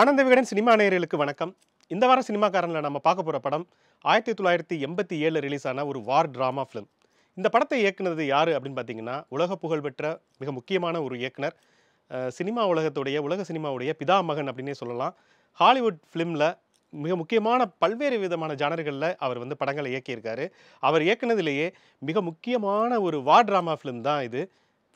ஆனந்த விகடன் சினிமா நேயர்களுக்கு வணக்கம் இந்த வாரம் சினிமாக்காரனில் நம்ம பார்க்க போகிற படம் ஆயிரத்தி தொள்ளாயிரத்தி எண்பத்தி ஏழில் ரிலீஸ் ஆன ஒரு வார் ட்ராமா ஃபிலிம் இந்த படத்தை இயக்குனது யார் அப்படின்னு பார்த்தீங்கன்னா உலக புகழ்பெற்ற மிக முக்கியமான ஒரு இயக்குனர் சினிமா உலகத்துடைய உலக சினிமாவுடைய பிதா மகன் அப்படின்னே சொல்லலாம் ஹாலிவுட் ஃபிலிமில் மிக முக்கியமான பல்வேறு விதமான ஜானர்களில் அவர் வந்து படங்களை இயக்கியிருக்காரு அவர் இயக்குனதுலேயே மிக முக்கியமான ஒரு வார் ட்ராமா ஃபிலிம் தான் இது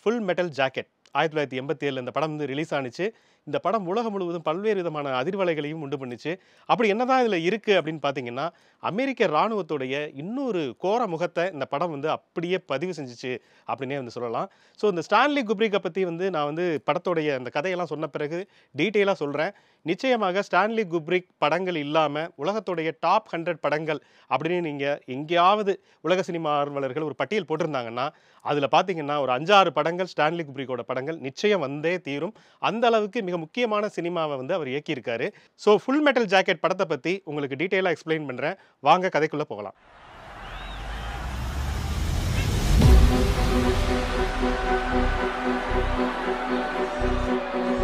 ஃபுல் மெட்டல் ஜாக்கெட் ஆயிரத்தி தொள்ளாயிரத்தி எண்பத்தி ஏழில் இந்த படம் வந்து ரிலீஸ் ஆனிச்சு இந்த படம் உலகம் முழுவதும் பல்வேறு விதமான அதிர்வலைகளையும் உண்டு பண்ணிச்சு அப்படி என்ன தான் இதில் இருக்குது அப்படின்னு பார்த்தீங்கன்னா அமெரிக்க இராணுவத்துடைய இன்னொரு கோர முகத்தை இந்த படம் வந்து அப்படியே பதிவு செஞ்சிச்சு அப்படின்னே வந்து சொல்லலாம் ஸோ இந்த ஸ்டான்லி குப்ரிக்கை பற்றி வந்து நான் வந்து படத்துடைய அந்த கதையெல்லாம் சொன்ன பிறகு டீட்டெயிலாக சொல்கிறேன் நிச்சயமாக ஸ்டான்லி குப்ரிக் படங்கள் இல்லாமல் உலகத்துடைய டாப் ஹண்ட்ரட் படங்கள் அப்படின்னு நீங்கள் எங்கேயாவது உலக சினிமா ஆர்வலர்கள் ஒரு பட்டியல் போட்டிருந்தாங்கன்னா அதில் பார்த்தீங்கன்னா ஒரு அஞ்சாறு படங்கள் ஸ்டான்லி குப்ரிக்கோட படங்கள் நிச்சயம் வந்தே தீரும் அந்த அளவுக்கு மிக முக்கியமான சினிமாவை வந்து அவர் இயக்கியிருக்காரு ஸோ ஃபுல் மெட்டல் ஜாக்கெட் படத்தை பற்றி உங்களுக்கு டீட்டெயிலாக எக்ஸ்பிளைன் பண்ணுறேன் வாங்க கதைக்குள்ளே போகலாம்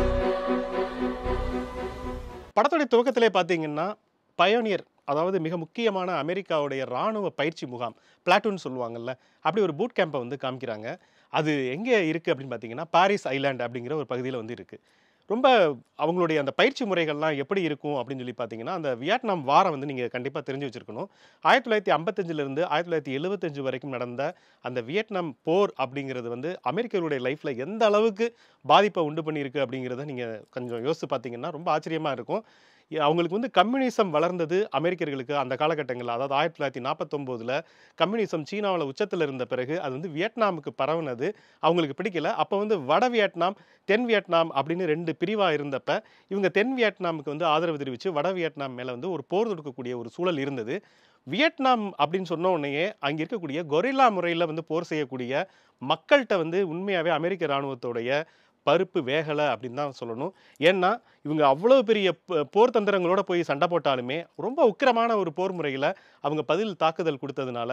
Thank you. படத்துடைய துவக்கத்திலே பார்த்தீங்கன்னா பயோனியர் அதாவது மிக முக்கியமான அமெரிக்காவுடைய இராணுவ பயிற்சி முகாம் பிளாட்டூன் சொல்லுவாங்கல்ல அப்படி ஒரு பூட் கேம்பை வந்து காமிக்கிறாங்க அது எங்கே இருக்குது அப்படின்னு பார்த்தீங்கன்னா பாரிஸ் ஐலாண்ட் அப்படிங்கிற ஒரு பகுதியில் வந்து இருக்குது ரொம்ப அவங்களுடைய அந்த பயிற்சி முறைகள்லாம் எப்படி இருக்கும் அப்படின்னு சொல்லி பார்த்தீங்கன்னா அந்த வியட்நாம் வாரம் வந்து நீங்கள் கண்டிப்பாக தெரிஞ்சு வச்சுருக்கணும் ஆயிரத்தி தொள்ளாயிரத்தி ஐம்பத்தஞ்சிலிருந்து ஆயிரத்தி தொள்ளாயிரத்தி எழுபத்தஞ்சு வரைக்கும் நடந்த அந்த வியட்நாம் போர் அப்படிங்கிறது வந்து அமெரிக்கர்களுடைய லைஃப்பில் எந்த அளவுக்கு பாதிப்பை உண்டு பண்ணியிருக்கு அப்படிங்கிறத நீங்கள் கொஞ்சம் யோசித்து பார்த்தீங்கன்னா ரொம்ப ஆச்சரியமாக இருக்கும் அவங்களுக்கு வந்து கம்யூனிசம் வளர்ந்தது அமெரிக்கர்களுக்கு அந்த காலகட்டங்களில் அதாவது ஆயிரத்தி தொள்ளாயிரத்தி நாற்பத்தொம்போதில் கம்யூனிசம் சீனாவில் உச்சத்தில் இருந்த பிறகு அது வந்து வியட்நாமுக்கு பரவுனது அவங்களுக்கு பிடிக்கல அப்போ வந்து வட வியட்நாம் தென் வியட்நாம் அப்படின்னு ரெண்டு பிரிவாக இருந்தப்ப இவங்க தென் வியட்நாமுக்கு வந்து ஆதரவு தெரிவித்து வட வியட்நாம் மேலே வந்து ஒரு போர் தொடுக்கக்கூடிய ஒரு சூழல் இருந்தது வியட்நாம் அப்படின்னு சொன்ன உடனேயே அங்கே இருக்கக்கூடிய கொரில்லா முறையில் வந்து போர் செய்யக்கூடிய மக்கள்கிட்ட வந்து உண்மையாகவே அமெரிக்க இராணுவத்தோடைய பருப்பு வேகலை அப்படின்னு தான் சொல்லணும் ஏன்னா இவங்க அவ்வளோ பெரிய போர் தந்திரங்களோட போய் சண்டை போட்டாலுமே ரொம்ப உக்கிரமான ஒரு போர் முறையில் அவங்க பதில் தாக்குதல் கொடுத்ததுனால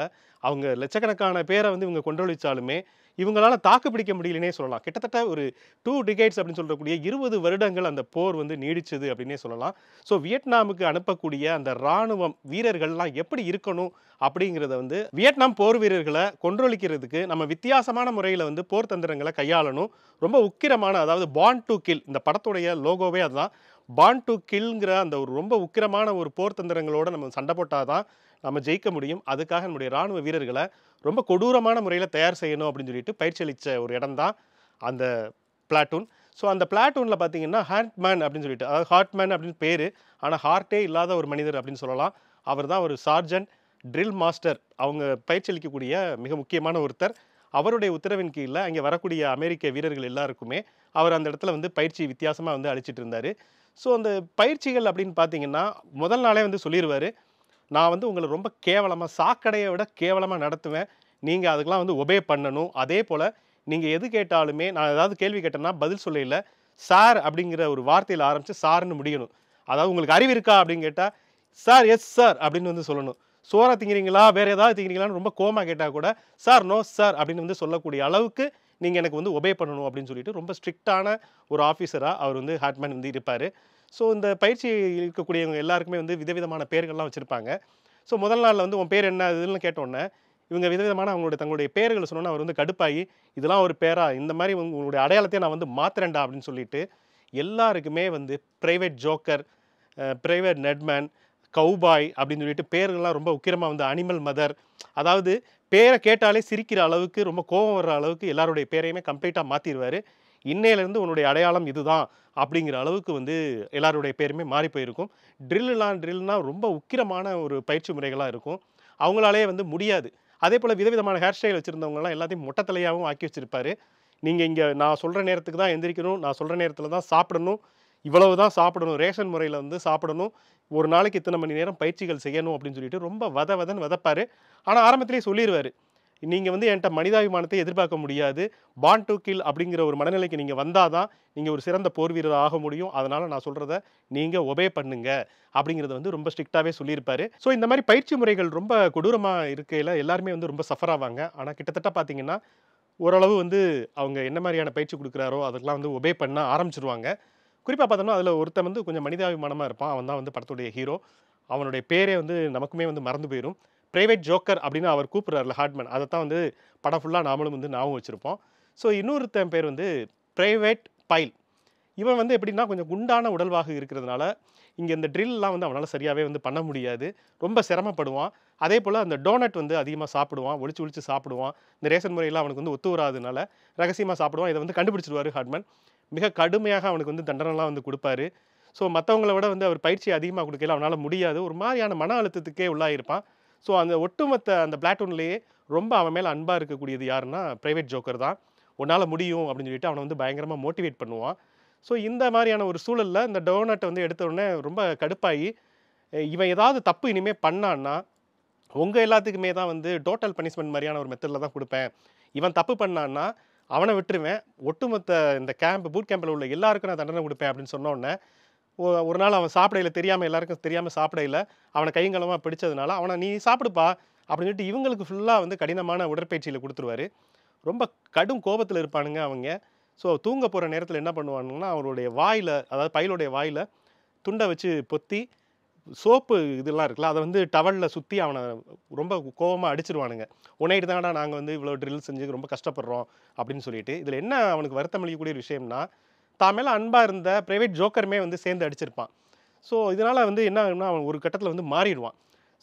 அவங்க லட்சக்கணக்கான பேரை வந்து இவங்க கொண்டொழிச்சாலுமே இவங்களால தாக்கு பிடிக்க முடியலனே சொல்லலாம் கிட்டத்தட்ட ஒரு டூ டிகேட்ஸ் அப்படின்னு சொல்லக்கூடிய இருபது வருடங்கள் அந்த போர் வந்து நீடிச்சது அப்படின்னே சொல்லலாம் ஸோ வியட்நாமுக்கு அனுப்பக்கூடிய அந்த இராணுவம் வீரர்கள்லாம் எப்படி இருக்கணும் அப்படிங்கிறத வந்து வியட்நாம் போர் வீரர்களை கொன்றொழிக்கிறதுக்கு நம்ம வித்தியாசமான முறையில் வந்து போர் தந்திரங்களை கையாளணும் ரொம்ப உக்கிரமான அதாவது பாண்ட் டு கில் இந்த படத்துடைய லோகோவே அதுதான் தான் பான் டு கில்ங்கிற அந்த ஒரு ரொம்ப உக்கிரமான ஒரு போர் தந்திரங்களோடு நம்ம சண்டை போட்டால் தான் நம்ம ஜெயிக்க முடியும் அதுக்காக நம்முடைய இராணுவ வீரர்களை ரொம்ப கொடூரமான முறையில் தயார் செய்யணும் அப்படின்னு சொல்லிட்டு பயிற்சி அளித்த ஒரு இடம் தான் அந்த பிளாட்டூன் ஸோ அந்த பிளாட்டூனில் பார்த்தீங்கன்னா ஹார்ட்மேன் அப்படின்னு சொல்லிட்டு அதாவது ஹார்ட்மேன் அப்படின்னு பேர் ஆனால் ஹார்ட்டே இல்லாத ஒரு மனிதர் அப்படின்னு சொல்லலாம் அவர் தான் ஒரு சார்ஜன் ட்ரில் மாஸ்டர் அவங்க பயிற்சி அளிக்கக்கூடிய மிக முக்கியமான ஒருத்தர் அவருடைய உத்தரவின் கீழே அங்கே வரக்கூடிய அமெரிக்க வீரர்கள் எல்லாருக்குமே அவர் அந்த இடத்துல வந்து பயிற்சி வித்தியாசமாக வந்து அழிச்சிட்டு இருந்தார் ஸோ அந்த பயிற்சிகள் அப்படின்னு பார்த்தீங்கன்னா முதல் நாளே வந்து சொல்லிடுவார் நான் வந்து உங்களை ரொம்ப கேவலமாக சாக்கடையை விட கேவலமாக நடத்துவேன் நீங்கள் அதுக்கெலாம் வந்து ஒபே பண்ணணும் அதே போல் நீங்கள் எது கேட்டாலுமே நான் ஏதாவது கேள்வி கேட்டேன்னா பதில் சொல்லையில் சார் அப்படிங்கிற ஒரு வார்த்தையில் ஆரம்பித்து சார்னு முடியணும் அதாவது உங்களுக்கு அறிவு இருக்கா அப்படின்னு கேட்டால் சார் எஸ் சார் அப்படின்னு வந்து சொல்லணும் சோறா திங்கிறீங்களா வேறு ஏதாவது திங்கிறீங்களான்னு ரொம்ப கோமா கேட்டால் கூட சார் நோ சார் அப்படின்னு வந்து சொல்லக்கூடிய அளவுக்கு நீங்கள் எனக்கு வந்து ஒபே பண்ணணும் அப்படின்னு சொல்லிட்டு ரொம்ப ஸ்ட்ரிக்டான ஒரு ஆஃபீஸராக அவர் வந்து ஹாட்மேன் வந்து இருப்பார் ஸோ இந்த பயிற்சி இருக்கக்கூடியவங்க எல்லாருக்குமே வந்து விதவிதமான பேர்கள்லாம் வச்சுருப்பாங்க ஸோ முதல் நாளில் வந்து உன் பேர் என்ன இதுன்னு கேட்டோன்னே இவங்க விதவிதமான அவங்களுடைய தங்களுடைய பேர்களை சொன்னோன்னா அவர் வந்து கடுப்பாகி இதெல்லாம் ஒரு பேரா இந்த மாதிரி உங்களுடைய அடையாளத்தையும் நான் வந்து மாத்திரண்டா அப்படின்னு சொல்லிட்டு எல்லாருக்குமே வந்து ப்ரைவேட் ஜோக்கர் ப்ரைவேட் நெட்மேன் கவுபாய் அப்படின்னு சொல்லிட்டு பேர்கள்லாம் ரொம்ப உக்கிரமாக வந்து அனிமல் மதர் அதாவது பேரை கேட்டாலே சிரிக்கிற அளவுக்கு ரொம்ப கோபம் வர்ற அளவுக்கு எல்லாருடைய பேரையுமே கம்ப்ளீட்டாக மாற்றிடுவார் இன்னையிலேருந்து உன்னுடைய அடையாளம் இதுதான் அப்படிங்கிற அளவுக்கு வந்து எல்லாருடைய பேருமே மாறி போயிருக்கும் ட்ரில்லுலாம் ட்ரில்னால் ரொம்ப உக்கிரமான ஒரு பயிற்சி முறைகளாக இருக்கும் அவங்களாலே வந்து முடியாது அதே போல் விதவிதமான ஹேர் ஸ்டைல் வச்சுருந்தவங்களாம் எல்லாத்தையும் மொட்டத்தலையாகவும் ஆக்கி வச்சுருப்பாரு நீங்கள் இங்கே நான் சொல்கிற நேரத்துக்கு தான் எந்திரிக்கணும் நான் சொல்கிற நேரத்தில் தான் சாப்பிடணும் இவ்வளவு தான் சாப்பிடணும் ரேஷன் முறையில் வந்து சாப்பிடணும் ஒரு நாளைக்கு இத்தனை மணி நேரம் பயிற்சிகள் செய்யணும் அப்படின்னு சொல்லிட்டு ரொம்ப வத வதன் வதப்பார் ஆனால் ஆரம்பத்திலேயே சொல்லிடுவார் நீங்கள் வந்து என்கிட்ட மனிதாபிமானத்தை எதிர்பார்க்க முடியாது பான் டு கில் அப்படிங்கிற ஒரு மனநிலைக்கு நீங்கள் வந்தால் தான் நீங்கள் ஒரு சிறந்த போர் வீரர் ஆக முடியும் அதனால் நான் சொல்கிறத நீங்கள் ஒபே பண்ணுங்க அப்படிங்கிறத வந்து ரொம்ப ஸ்ட்ரிக்டாகவே சொல்லியிருப்பார் ஸோ இந்த மாதிரி பயிற்சி முறைகள் ரொம்ப கொடூரமாக இருக்கையில் எல்லாருமே வந்து ரொம்ப சஃபர் ஆவாங்க ஆனால் கிட்டத்தட்ட பார்த்தீங்கன்னா ஓரளவு வந்து அவங்க என்ன மாதிரியான பயிற்சி கொடுக்குறாரோ அதுக்கெலாம் வந்து ஒபே பண்ண ஆரம்பிச்சிருவாங்க குறிப்பாக பார்த்தோம்னா அதில் ஒருத்தன் வந்து கொஞ்சம் மனிதாபிமானமாக இருப்பான் அவன் தான் வந்து படத்துடைய ஹீரோ அவனுடைய பேரே வந்து நமக்குமே வந்து மறந்து போயிடும் ப்ரைவேட் ஜோக்கர் அப்படின்னு அவர் கூப்பிட்றாருல ஹார்ட்மேன் அதை தான் வந்து படம் ஃபுல்லாக நாமளும் வந்து ஞாபகம் வச்சுருப்போம் ஸோ இன்னொருத்தன் பேர் வந்து ப்ரைவேட் பைல் இவன் வந்து எப்படின்னா கொஞ்சம் குண்டான உடல்வாக இருக்கிறதுனால இங்கே இந்த ட்ரில்லாம் வந்து அவனால் சரியாகவே வந்து பண்ண முடியாது ரொம்ப சிரமப்படுவான் அதே போல் அந்த டோனட் வந்து அதிகமாக சாப்பிடுவான் ஒழிச்சு ஒழிச்சு சாப்பிடுவான் இந்த ரேஷன் முறையெல்லாம் அவனுக்கு வந்து ஒத்து வராதுனால ரகசியமாக சாப்பிடுவான் இதை வந்து கண்டுபிடிச்சிடுவார் ஹார்ட்மேன் மிக கடுமையாக அவனுக்கு வந்து தண்டனைலாம் வந்து கொடுப்பாரு ஸோ மற்றவங்கள விட வந்து அவர் பயிற்சி அதிகமாக கொடுக்கல அவனால் முடியாது ஒரு மாதிரியான மன அழுத்தத்துக்கே உள்ளாயிருப்பான் ஸோ அந்த ஒட்டுமொத்த அந்த பிளாட்டூன்லேயே ரொம்ப அவன் மேலே அன்பாக இருக்கக்கூடியது யாருன்னா ப்ரைவேட் ஜோக்கர் தான் உன்னால் முடியும் அப்படின்னு சொல்லிட்டு அவனை வந்து பயங்கரமாக மோட்டிவேட் பண்ணுவான் ஸோ இந்த மாதிரியான ஒரு சூழலில் இந்த டோனட்டை வந்து எடுத்தோடனே ரொம்ப கடுப்பாகி இவன் ஏதாவது தப்பு இனிமேல் பண்ணான்னா உங்கள் எல்லாத்துக்குமே தான் வந்து டோட்டல் பனிஷ்மெண்ட் மாதிரியான ஒரு மெத்தடில் தான் கொடுப்பேன் இவன் தப்பு பண்ணான்னா அவனை விட்டுருவேன் ஒட்டுமொத்த இந்த கேம்ப் பூட் கேம்பில் உள்ள எல்லாருக்கும் நான் தண்டனை கொடுப்பேன் அப்படின்னு சொன்னோடனே ஒரு நாள் அவன் சாப்பிடையில தெரியாமல் எல்லாருக்கும் தெரியாமல் சாப்பிடையில அவனை கைங்கலமாக பிடிச்சதுனால அவனை நீ சாப்பிடுப்பா அப்படின்னு சொல்லிட்டு இவங்களுக்கு ஃபுல்லாக வந்து கடினமான உடற்பயிற்சியில் கொடுத்துருவாரு ரொம்ப கடும் கோபத்தில் இருப்பானுங்க அவங்க ஸோ தூங்க போகிற நேரத்தில் என்ன பண்ணுவானுங்கன்னா அவருடைய வாயில் அதாவது பயிலுடைய வாயில் துண்டை வச்சு பொத்தி சோப்பு இதெல்லாம் இருக்குல்ல அதை வந்து டவலில் சுற்றி அவனை ரொம்ப கோபமாக அடிச்சிருவானுங்க உன்னைட்டு தானடா நாங்கள் வந்து இவ்வளோ ட்ரில் செஞ்சு ரொம்ப கஷ்டப்படுறோம் அப்படின்னு சொல்லிட்டு இதில் என்ன அவனுக்கு வருத்தம் அளிக்கக்கூடிய விஷயம்னா தான் மேலே அன்பாக இருந்த ப்ரைவேட் ஜோக்கருமே வந்து சேர்ந்து அடிச்சிருப்பான் ஸோ இதனால் வந்து என்ன ஆகும்னா அவன் ஒரு கட்டத்தில் வந்து மாறிடுவான்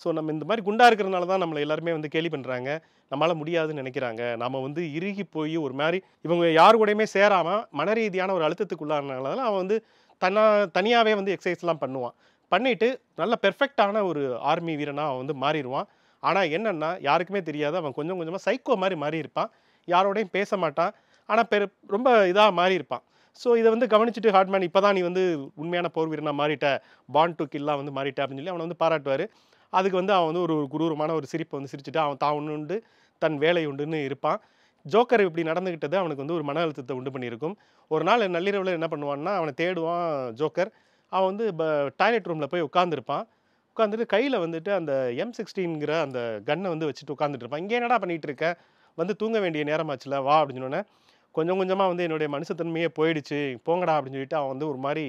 ஸோ நம்ம இந்த மாதிரி குண்டாக இருக்கிறனால தான் நம்மளை எல்லாருமே வந்து கேலி பண்ணுறாங்க நம்மளால் முடியாதுன்னு நினைக்கிறாங்க நம்ம வந்து இறுகி போய் ஒரு மாதிரி இவங்க யார் கூடயுமே சேராமல் மன ரீதியான ஒரு அழுத்தத்துக்குள்ளானனால அவன் வந்து தன்னா தனியாகவே வந்து எக்ஸசைஸ்லாம் பண்ணுவான் பண்ணிவிட்டு நல்ல பெர்ஃபெக்டான ஒரு ஆர்மி வீரனாக அவன் வந்து மாறிடுவான் ஆனால் என்னென்னா யாருக்குமே தெரியாது அவன் கொஞ்சம் கொஞ்சமாக சைக்கோ மாதிரி மாறி இருப்பான் யாரோடையும் பேச மாட்டான் ஆனால் பெரு ரொம்ப இதாக மாறி இருப்பான் ஸோ இதை வந்து கவனிச்சுட்டு ஹார்ட்மேன் இப்போ தான் நீ வந்து உண்மையான போர் வீரனாக மாறிட்ட பாண்ட் டு கில்லாக வந்து மாறிட்ட அப்படின்னு சொல்லி அவனை வந்து பாராட்டுவார் அதுக்கு வந்து அவன் வந்து ஒரு குரூரமான ஒரு சிரிப்பை வந்து சிரிச்சுட்டு அவன் தான் ஒன்று உண்டு தன் வேலை உண்டுன்னு இருப்பான் ஜோக்கர் இப்படி நடந்துக்கிட்டது அவனுக்கு வந்து ஒரு மன அழுத்தத்தை உண்டு பண்ணியிருக்கும் ஒரு நாள் நள்ளிரவில் என்ன பண்ணுவான்னா அவனை தேடுவான் ஜோக்கர் அவன் வந்து டாய்லெட் ரூமில் போய் உட்காந்துருப்பான் உட்காந்துட்டு கையில் வந்துட்டு அந்த எம் சிக்ஸ்டீன்கிற அந்த கன்னை வந்து வச்சுட்டு உட்காந்துட்டு இருப்பான் இங்கே என்னடா பண்ணிகிட்டு இருக்கேன் வந்து தூங்க வேண்டிய நேரமாச்சுல வா அப்படின்னு சொன்னோன்னே கொஞ்சம் கொஞ்சமாக வந்து என்னுடைய மனுஷத்தன்மையே போயிடுச்சு போங்கடா அப்படின்னு சொல்லிட்டு அவன் வந்து ஒரு மாதிரி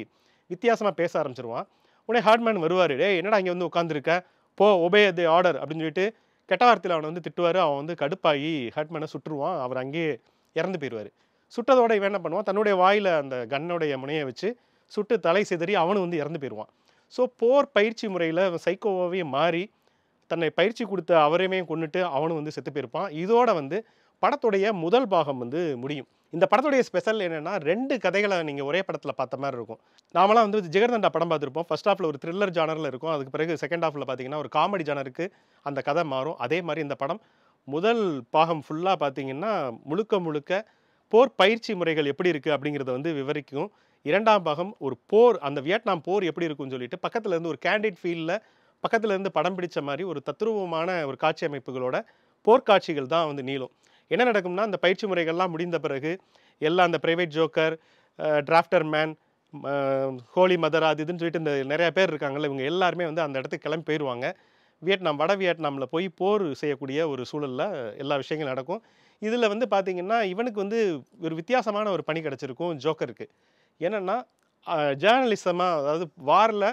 வித்தியாசமாக பேச ஆரம்பிச்சிருவான் உடனே ஹார்ட்மேன் வருவார் டே என்னடா இங்கே வந்து உட்காந்துருக்க போ ஒபே தி ஆர்டர் அப்படின்னு சொல்லிட்டு கெட்ட வார்த்தையில் அவனை வந்து திட்டுவார் அவன் வந்து கடுப்பாகி ஹார்ட்மேனை சுட்டுருவான் அவர் அங்கேயே இறந்து போயிடுவார் சுட்டதோட இவன் என்ன பண்ணுவான் தன்னுடைய வாயில் அந்த கன்னுடைய முனையை வச்சு சுட்டு தலை சிதறி அவனும் வந்து இறந்து போயிடுவான் ஸோ போர் பயிற்சி முறையில் சைக்கோவாகவே மாறி தன்னை பயிற்சி கொடுத்த அவரையுமே கொண்டுட்டு அவனும் வந்து செத்து போயிருப்பான் இதோட வந்து படத்துடைய முதல் பாகம் வந்து முடியும் இந்த படத்துடைய ஸ்பெஷல் என்னென்னா ரெண்டு கதைகளை நீங்கள் ஒரே படத்தில் பார்த்த மாதிரி இருக்கும் நாமலாம் வந்து ஜெகர்தண்டா படம் பார்த்துருப்போம் ஃபஸ்ட் ஹாஃபில் ஒரு த்ரில்லர் ஜானரில் இருக்கும் அதுக்கு பிறகு செகண்ட் ஹாஃபில் பார்த்தீங்கன்னா ஒரு காமெடி ஜானருக்கு அந்த கதை மாறும் அதே மாதிரி இந்த படம் முதல் பாகம் ஃபுல்லாக பார்த்தீங்கன்னா முழுக்க முழுக்க போர் பயிற்சி முறைகள் எப்படி இருக்குது அப்படிங்கிறத வந்து விவரிக்கும் இரண்டாம் பாகம் ஒரு போர் அந்த வியட்நாம் போர் எப்படி இருக்கும்னு சொல்லிட்டு பக்கத்தில் இருந்து ஒரு கேண்டிட் ஃபீல்டில் பக்கத்தில் இருந்து படம் பிடித்த மாதிரி ஒரு தத்ரூபமான ஒரு காட்சி அமைப்புகளோட போர்க்காட்சிகள் தான் வந்து நீளும் என்ன நடக்கும்னா அந்த பயிற்சி முறைகள்லாம் முடிந்த பிறகு எல்லாம் அந்த ப்ரைவேட் ஜோக்கர் டிராஃப்டர் மேன் ஹோலி மதர் அது இதுன்னு சொல்லிட்டு இந்த நிறையா பேர் இருக்காங்கல்ல இவங்க எல்லாருமே வந்து அந்த இடத்துக்கு கிளம்பி போயிடுவாங்க வியட்நாம் வட வியட்நாமில் போய் போர் செய்யக்கூடிய ஒரு சூழலில் எல்லா விஷயங்களும் நடக்கும் இதில் வந்து பார்த்திங்கன்னா இவனுக்கு வந்து ஒரு வித்தியாசமான ஒரு பணி கிடச்சிருக்கும் ஜோக்கருக்கு என்னென்னா ஜேர்னலிசமாக அதாவது வாரில்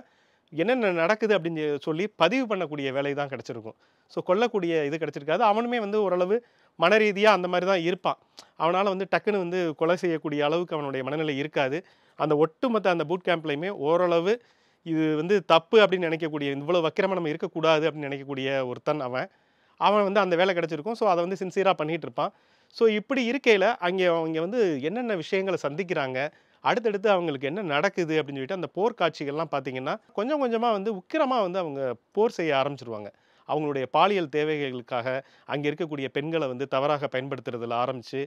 என்னென்ன நடக்குது அப்படின்னு சொல்லி பதிவு பண்ணக்கூடிய வேலை தான் கிடச்சிருக்கும் ஸோ கொல்லக்கூடிய இது கிடச்சிருக்காது அவனுமே வந்து ஓரளவு மன ரீதியாக அந்த மாதிரி தான் இருப்பான் அவனால் வந்து டக்குன்னு வந்து கொலை செய்யக்கூடிய அளவுக்கு அவனுடைய மனநிலை இருக்காது அந்த ஒட்டுமொத்த அந்த பூட் கேம்ப்லையுமே ஓரளவு இது வந்து தப்பு அப்படின்னு நினைக்கக்கூடிய இவ்வளோ வக்கிரம நம்ம இருக்கக்கூடாது அப்படின்னு நினைக்கக்கூடிய ஒருத்தன் அவன் அவன் வந்து அந்த வேலை கிடச்சிருக்கும் ஸோ அதை வந்து சின்சியராக பண்ணிகிட்டு இருப்பான் ஸோ இப்படி இருக்கையில் அங்கே அவங்க வந்து என்னென்ன விஷயங்களை சந்திக்கிறாங்க அடுத்தடுத்து அவங்களுக்கு என்ன நடக்குது அப்படின்னு சொல்லிட்டு அந்த போர் காட்சிகள்லாம் பார்த்தீங்கன்னா கொஞ்சம் கொஞ்சமாக வந்து உக்கிரமாக வந்து அவங்க போர் செய்ய ஆரம்பிச்சிருவாங்க அவங்களுடைய பாலியல் தேவைகளுக்காக அங்கே இருக்கக்கூடிய பெண்களை வந்து தவறாக பயன்படுத்துறதில் ஆரம்பித்து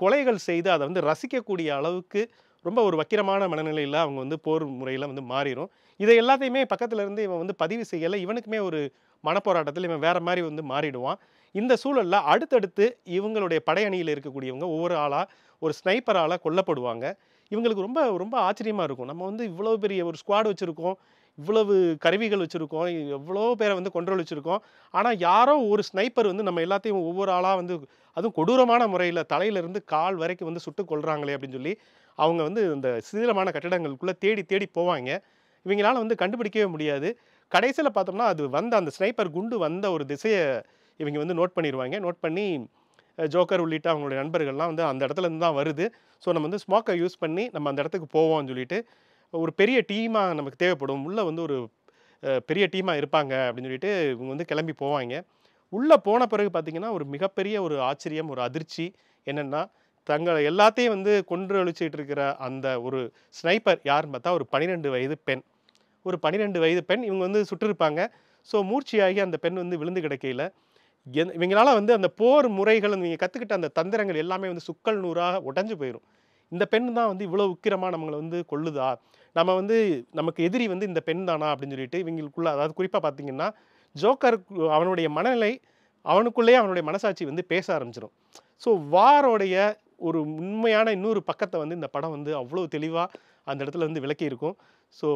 கொலைகள் செய்து அதை வந்து ரசிக்கக்கூடிய அளவுக்கு ரொம்ப ஒரு வக்கிரமான மனநிலையில் அவங்க வந்து போர் முறையில் வந்து மாறிடும் இதை எல்லாத்தையுமே பக்கத்தில் இருந்து இவன் வந்து பதிவு செய்யலை இவனுக்குமே ஒரு மனப்போராட்டத்தில் இவன் வேறு மாதிரி வந்து மாறிடுவான் இந்த சூழலில் அடுத்தடுத்து இவங்களுடைய படையணியில் இருக்கக்கூடியவங்க ஒவ்வொரு ஆளாக ஒரு ஸ்னைப்பரால் கொல்லப்படுவாங்க இவங்களுக்கு ரொம்ப ரொம்ப ஆச்சரியமாக இருக்கும் நம்ம வந்து இவ்வளோ பெரிய ஒரு ஸ்குவாட் வச்சுருக்கோம் இவ்வளவு கருவிகள் வச்சுருக்கோம் எவ்வளோ பேரை வந்து கொண்டோல் வச்சுருக்கோம் ஆனால் யாரோ ஒரு ஸ்னைப்பர் வந்து நம்ம எல்லாத்தையும் ஒவ்வொரு ஆளாக வந்து அதுவும் கொடூரமான முறையில் தலையிலேருந்து கால் வரைக்கும் வந்து சுட்டு கொள்கிறாங்களே அப்படின்னு சொல்லி அவங்க வந்து இந்த சிதிலமான கட்டிடங்களுக்குள்ளே தேடி தேடி போவாங்க இவங்களால் வந்து கண்டுபிடிக்கவே முடியாது கடைசியில் பார்த்தோம்னா அது வந்த அந்த ஸ்னைப்பர் குண்டு வந்த ஒரு திசையை இவங்க வந்து நோட் பண்ணிடுவாங்க நோட் பண்ணி ஜோக்கர் உள்ளிட்ட அவங்களுடைய நண்பர்கள்லாம் வந்து அந்த இடத்துலேருந்து தான் வருது ஸோ நம்ம வந்து ஸ்மோக்கை யூஸ் பண்ணி நம்ம அந்த இடத்துக்கு போவோம்னு சொல்லிட்டு ஒரு பெரிய டீமாக நமக்கு தேவைப்படும் உள்ளே வந்து ஒரு பெரிய டீமாக இருப்பாங்க அப்படின்னு சொல்லிட்டு இவங்க வந்து கிளம்பி போவாங்க உள்ளே போன பிறகு பார்த்திங்கன்னா ஒரு மிகப்பெரிய ஒரு ஆச்சரியம் ஒரு அதிர்ச்சி என்னென்னா தங்களை எல்லாத்தையும் வந்து கொன்று அழிச்சிட்டு இருக்கிற அந்த ஒரு ஸ்னைப்பர் யாருன்னு பார்த்தா ஒரு பனிரெண்டு வயது பெண் ஒரு பன்னிரெண்டு வயது பெண் இவங்க வந்து சுட்டிருப்பாங்க ஸோ மூர்ச்சியாகி அந்த பெண் வந்து விழுந்து கிடக்கையில் எந் இவங்களால வந்து அந்த போர் முறைகள் நீங்கள் கற்றுக்கிட்ட அந்த தந்திரங்கள் எல்லாமே வந்து சுக்கல் நூறாக உடஞ்சு போயிடும் இந்த பெண் தான் வந்து இவ்வளோ உக்கிரமாக நம்மளை வந்து கொள்ளுதா நம்ம வந்து நமக்கு எதிரி வந்து இந்த பெண் தானா அப்படின்னு சொல்லிட்டு இவங்களுக்குள்ள அதாவது குறிப்பாக பார்த்தீங்கன்னா ஜோக்கர் அவனுடைய மனநிலை அவனுக்குள்ளேயே அவனுடைய மனசாட்சி வந்து பேச ஆரம்பிச்சிடும் ஸோ வாரோடைய ஒரு உண்மையான இன்னொரு பக்கத்தை வந்து இந்த படம் வந்து அவ்வளோ தெளிவாக அந்த இடத்துல வந்து விளக்கி இருக்கும் ஸோ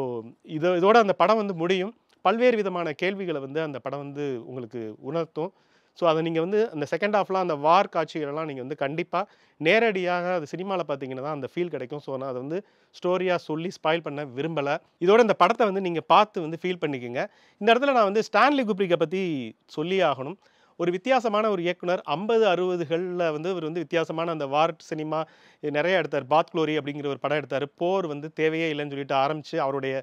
இதோ இதோட அந்த படம் வந்து முடியும் பல்வேறு விதமான கேள்விகளை வந்து அந்த படம் வந்து உங்களுக்கு உணர்த்தும் ஸோ அதை நீங்கள் வந்து அந்த செகண்ட் ஆஃப்லாம் அந்த வார் காட்சிகளெல்லாம் நீங்கள் வந்து கண்டிப்பாக நேரடியாக அந்த சினிமாவில் பார்த்தீங்கன்னா தான் அந்த ஃபீல் கிடைக்கும் ஸோ நான் அதை வந்து ஸ்டோரியாக சொல்லி ஸ்பாயில் பண்ண விரும்பலை இதோட இந்த படத்தை வந்து நீங்கள் பார்த்து வந்து ஃபீல் பண்ணிக்கோங்க இந்த இடத்துல நான் வந்து ஸ்டான்லி குப்ரிக்கை பற்றி சொல்லி ஆகணும் ஒரு வித்தியாசமான ஒரு இயக்குனர் ஐம்பது அறுபதுகளில் வந்து இவர் வந்து வித்தியாசமான அந்த வார்ட் சினிமா நிறைய எடுத்தார் பாத் குளோரி அப்படிங்கிற ஒரு படம் எடுத்தார் போர் வந்து தேவையே இல்லைன்னு சொல்லிட்டு ஆரம்பித்து அவருடைய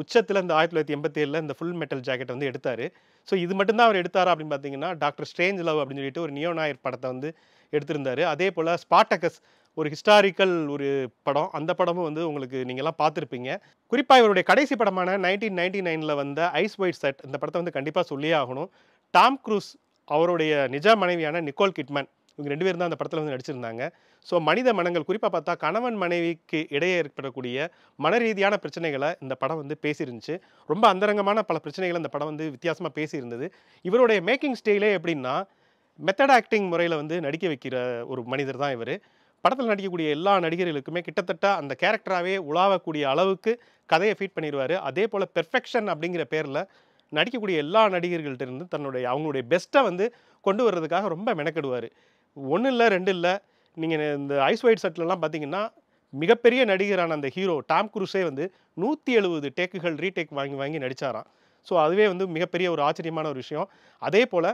உச்சத்தில் இந்த ஆயிரத்தி தொள்ளாயிரத்தி எண்பத்தி ஏழில் இந்த ஃபுல் மெட்டல் ஜாக்கெட் வந்து எடுத்தார் ஸோ இது மட்டும்தான் அவர் எடுத்தாரா அப்படின்னு பார்த்தீங்கன்னா டாக்டர் ஸ்ட்ரேஞ்ச் லவ் அப்படின்னு சொல்லிட்டு ஒரு நியோநாயர் படத்தை வந்து எடுத்திருந்தார் அதே போல் ஸ்பாட்டகஸ் ஒரு ஹிஸ்டாரிக்கல் ஒரு படம் அந்த படமும் வந்து உங்களுக்கு நீங்கள்லாம் பார்த்துருப்பீங்க குறிப்பாக இவருடைய கடைசி படமான நைன்டீன் நைன்டி நைனில் வந்த ஐஸ் ஒயிட் செட் இந்த படத்தை வந்து கண்டிப்பாக சொல்லியே ஆகணும் டாம் க்ரூஸ் அவருடைய நிஜ மனைவியான நிக்கோல் கிட்மேன் இவங்க ரெண்டு பேரும் தான் அந்த படத்தில் வந்து நடிச்சிருந்தாங்க ஸோ மனித மனங்கள் குறிப்பாக பார்த்தா கணவன் மனைவிக்கு இடையே ஏற்படக்கூடிய மன ரீதியான பிரச்சனைகளை இந்த படம் வந்து பேசியிருந்துச்சு ரொம்ப அந்தரங்கமான பல பிரச்சனைகளை இந்த படம் வந்து வித்தியாசமாக பேசியிருந்தது இவருடைய மேக்கிங் ஸ்டைலே எப்படின்னா மெத்தட் ஆக்டிங் முறையில் வந்து நடிக்க வைக்கிற ஒரு மனிதர் தான் இவர் படத்தில் நடிக்கக்கூடிய எல்லா நடிகர்களுக்குமே கிட்டத்தட்ட அந்த கேரக்டராகவே உலாவக்கூடிய அளவுக்கு கதையை ஃபீட் பண்ணிடுவார் அதே போல் பெர்ஃபெக்ஷன் அப்படிங்கிற பேரில் நடிக்கக்கூடிய எல்லா நடிகர்கள்ட்ட இருந்து தன்னுடைய அவங்களுடைய பெஸ்ட்டை வந்து கொண்டு வர்றதுக்காக ரொம்ப மெனக்கெடுவார் ஒன்றும் இல்லை ரெண்டு இல்லை நீங்கள் இந்த ஐஸ் ஒயிட் செட்லலாம் பார்த்தீங்கன்னா மிகப்பெரிய நடிகரான அந்த ஹீரோ டாம் குரூஸே வந்து நூற்றி எழுபது டேக்குகள் ரீடேக் வாங்கி வாங்கி நடித்தாராம் ஸோ அதுவே வந்து மிகப்பெரிய ஒரு ஆச்சரியமான ஒரு விஷயம் அதே போல்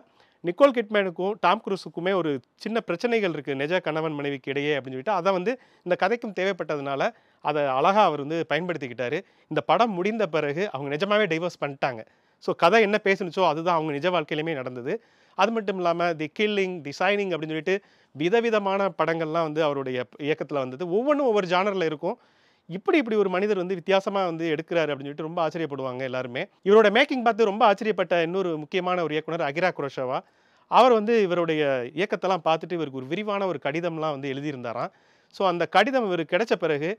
நிக்கோல் கிட்மேனுக்கும் டாம் குரூஸுக்குமே ஒரு சின்ன பிரச்சனைகள் இருக்குது நெஜ கணவன் மனைவிக்கு இடையே அப்படின்னு சொல்லிட்டு அதை வந்து இந்த கதைக்கும் தேவைப்பட்டதுனால அதை அழகாக அவர் வந்து பயன்படுத்திக்கிட்டார் இந்த படம் முடிந்த பிறகு அவங்க நிஜமாகவே டைவர்ஸ் பண்ணிட்டாங்க ஸோ கதை என்ன பேசுனுச்சோ அதுதான் அவங்க நிஜ வாழ்க்கையிலுமே நடந்தது அது மட்டும் இல்லாமல் தி கில்லிங் தி சைனிங் அப்படின்னு சொல்லிட்டு விதவிதமான படங்கள்லாம் வந்து அவருடைய இயக்கத்தில் வந்தது ஒவ்வொன்றும் ஒவ்வொரு ஜானரில் இருக்கும் இப்படி இப்படி ஒரு மனிதர் வந்து வித்தியாசமாக வந்து எடுக்கிறாரு அப்படின்னு சொல்லிட்டு ரொம்ப ஆச்சரியப்படுவாங்க எல்லாருமே இவரோட மேக்கிங் பார்த்து ரொம்ப ஆச்சரியப்பட்ட இன்னொரு முக்கியமான ஒரு இயக்குனர் அகிரா குரோஷவா அவர் வந்து இவருடைய இயக்கத்தெல்லாம் பார்த்துட்டு இவருக்கு ஒரு விரிவான ஒரு கடிதம்லாம் வந்து எழுதியிருந்தாராம் ஸோ அந்த கடிதம் இவர் கிடைச்ச பிறகு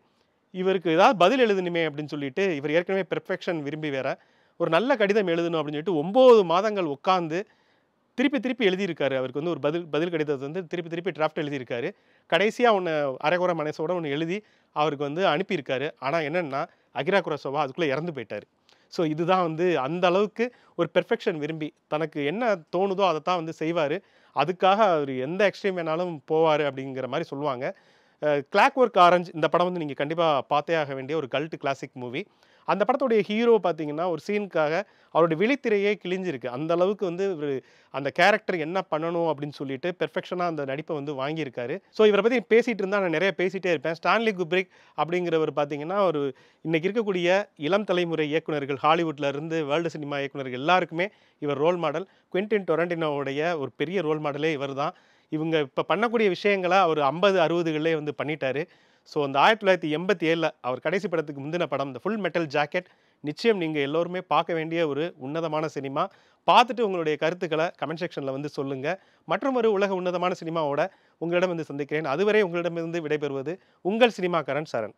இவருக்கு ஏதாவது பதில் எழுதணுமே அப்படின்னு சொல்லிட்டு இவர் ஏற்கனவே பெர்ஃபெக்ஷன் விரும்பி வேற ஒரு நல்ல கடிதம் எழுதணும் அப்படின்னு சொல்லிட்டு ஒம்பது மாதங்கள் உட்காந்து திருப்பி திருப்பி எழுதியிருக்காரு அவருக்கு வந்து ஒரு பதில் பதில் கடிதத்தை வந்து திருப்பி திருப்பி டிராஃப்ட் எழுதியிருக்காரு கடைசியாக ஒன்று அரைகுறை மனசோட ஒன்று எழுதி அவருக்கு வந்து அனுப்பியிருக்காரு ஆனால் என்னென்னா அகிரா குரசோவா அதுக்குள்ளே இறந்து போயிட்டார் ஸோ இதுதான் வந்து அந்த அளவுக்கு ஒரு பெர்ஃபெக்ஷன் விரும்பி தனக்கு என்ன தோணுதோ அதை தான் வந்து செய்வார் அதுக்காக அவர் எந்த எக்ஸ்ட்ரீம் வேணாலும் போவார் அப்படிங்கிற மாதிரி சொல்லுவாங்க கிளாக் ஒர்க் ஆரஞ்ச் இந்த படம் வந்து நீங்கள் கண்டிப்பாக பார்த்தே ஆக வேண்டிய ஒரு கல்ட்டு கிளாசிக் மூவி அந்த படத்துடைய ஹீரோ பார்த்தீங்கன்னா ஒரு சீனுக்காக அவருடைய விழித்திரையே கிழிஞ்சிருக்கு அந்த அளவுக்கு வந்து இவர் அந்த கேரக்டர் என்ன பண்ணணும் அப்படின்னு சொல்லிட்டு பெர்ஃபெக்ஷனாக அந்த நடிப்பை வந்து வாங்கியிருக்காரு ஸோ இவரை பற்றி பேசிகிட்டு இருந்தால் நான் நிறைய பேசிகிட்டே இருப்பேன் ஸ்டான்லி குப்ரிக் அப்படிங்கிறவர் பார்த்தீங்கன்னா ஒரு இன்றைக்கி இருக்கக்கூடிய இளம் தலைமுறை இயக்குநர்கள் ஹாலிவுட்டில் இருந்து வேர்ல்டு சினிமா இயக்குநர்கள் எல்லாருக்குமே இவர் ரோல் மாடல் குவின்டின் டொரண்டினோவுடைய ஒரு பெரிய ரோல் மாடலே இவர் தான் இவங்க இப்போ பண்ணக்கூடிய விஷயங்களை அவர் ஐம்பது அறுபதுகளிலே வந்து பண்ணிட்டாரு ஸோ அந்த ஆயிரத்தி தொள்ளாயிரத்தி எண்பத்தி ஏழில் அவர் கடைசி படத்துக்கு முந்தின படம் இந்த ஃபுல் மெட்டல் ஜாக்கெட் நிச்சயம் நீங்கள் எல்லோருமே பார்க்க வேண்டிய ஒரு உன்னதமான சினிமா பார்த்துட்டு உங்களுடைய கருத்துக்களை கமெண்ட் செக்ஷனில் வந்து சொல்லுங்கள் மற்றும் ஒரு உலக உன்னதமான சினிமாவோட உங்களிடம் வந்து சந்திக்கிறேன் அதுவரை உங்களிடமிருந்து விடைபெறுவது உங்கள் சினிமாக்காரன் சரண்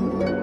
thank you